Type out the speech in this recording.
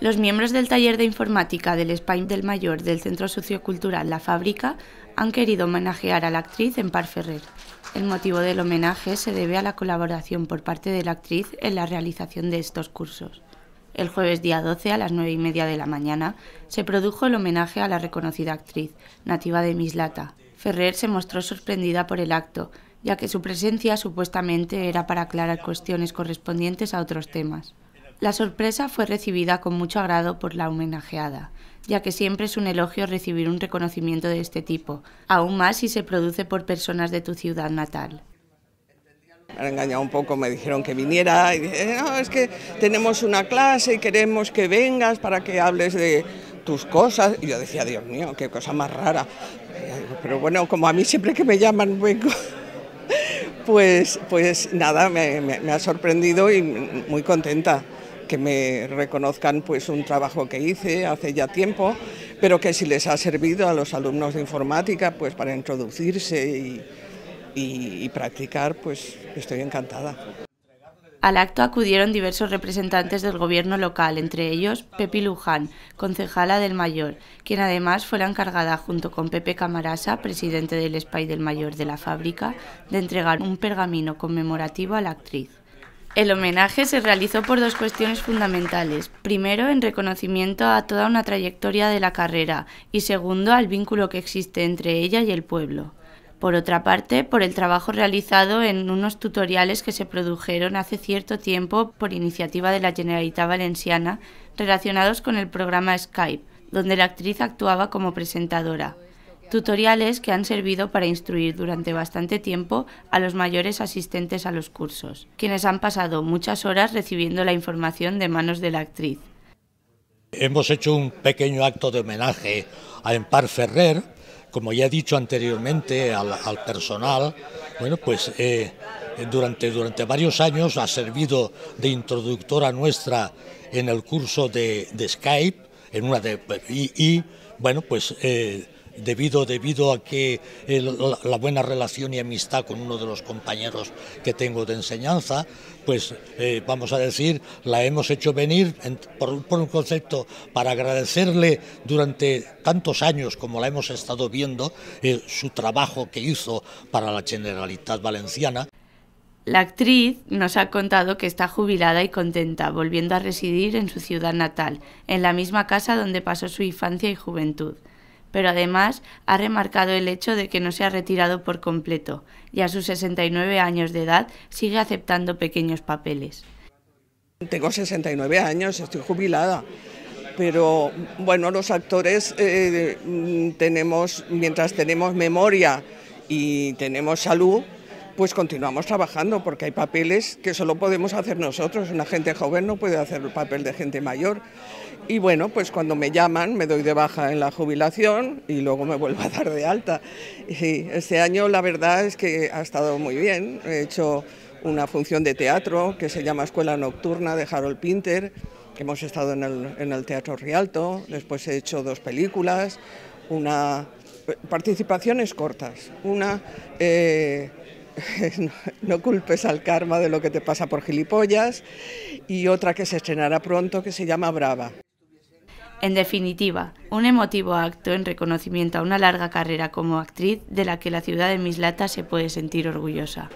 Los miembros del taller de informática del Spain del Mayor del Centro Sociocultural La Fábrica han querido homenajear a la actriz en Ferrer. El motivo del homenaje se debe a la colaboración por parte de la actriz en la realización de estos cursos. El jueves día 12 a las 9 y media de la mañana se produjo el homenaje a la reconocida actriz, nativa de Mislata. Ferrer se mostró sorprendida por el acto, ya que su presencia supuestamente era para aclarar cuestiones correspondientes a otros temas. La sorpresa fue recibida con mucho agrado por la homenajeada, ya que siempre es un elogio recibir un reconocimiento de este tipo, aún más si se produce por personas de tu ciudad natal. Me han engañado un poco, me dijeron que viniera y dije, no, es que tenemos una clase y queremos que vengas para que hables de tus cosas. Y yo decía, Dios mío, qué cosa más rara. Pero bueno, como a mí siempre que me llaman vengo. Pues, pues nada, me ha sorprendido y muy contenta que me reconozcan pues un trabajo que hice hace ya tiempo, pero que si les ha servido a los alumnos de informática pues para introducirse y, practicar, pues estoy encantada. Al acto acudieron diversos representantes del gobierno local, entre ellos Pepi Luján, concejala del Mayor, quien además fue la encargada, junto con Pepe Camarasa, presidente del Espai del Mayor de la fábrica, de entregar un pergamino conmemorativo a la actriz. El homenaje se realizó por dos cuestiones fundamentales. Primero, en reconocimiento a toda una trayectoria de la carrera y segundo, al vínculo que existe entre ella y el pueblo. Por otra parte, por el trabajo realizado en unos tutoriales que se produjeron hace cierto tiempo por iniciativa de la Generalitat Valenciana relacionados con el programa Skype, donde la actriz actuaba como presentadora tutoriales que han servido para instruir durante bastante tiempo a los mayores asistentes a los cursos, quienes han pasado muchas horas recibiendo la información de manos de la actriz. Hemos hecho un pequeño acto de homenaje a Empar Ferrer, como ya he dicho anteriormente al, personal, bueno, pues eh, durante, durante varios años ha servido de introductora nuestra en el curso de, Skype, en una de, y, bueno, pues eh, debido, a que eh, la buena relación y amistad con uno de los compañeros que tengo de enseñanza, pues eh, vamos a decir, la hemos hecho venir por, un concepto para agradecerle durante tantos años como la hemos estado viendo eh, su trabajo que hizo para la Generalitat Valenciana. La actriz nos ha contado que está jubilada y contenta, volviendo a residir en su ciudad natal, en la misma casa donde pasó su infancia y juventud pero además ha remarcado el hecho de que no se ha retirado por completo y a sus 69 años de edad sigue aceptando pequeños papeles. Tengo 69 años, estoy jubilada, pero bueno, los actores eh, mm, tenemos, mientras tenemos memoria y tenemos salud, pues continuamos trabajando porque hay papeles que solo podemos hacer nosotros. Una gente joven no puede hacer el papel de gente mayor. Y bueno, pues cuando me llaman me doy de baja en la jubilación y luego me vuelvo a dar de alta. Y este año la verdad es que ha estado muy bien. He hecho una función de teatro que se llama Escuela Nocturna de Harold Pinter. Hemos estado en el, Teatro Rialto, después he hecho dos películas, una participaciones cortas, una eh, no, culpes al karma de lo que te pasa por gilipollas, y otra que se estrenará pronto que se llama Brava. En definitiva, un emotivo acto en reconocimiento a una larga carrera como actriz de la que la ciudad de Mislata se puede sentir orgullosa.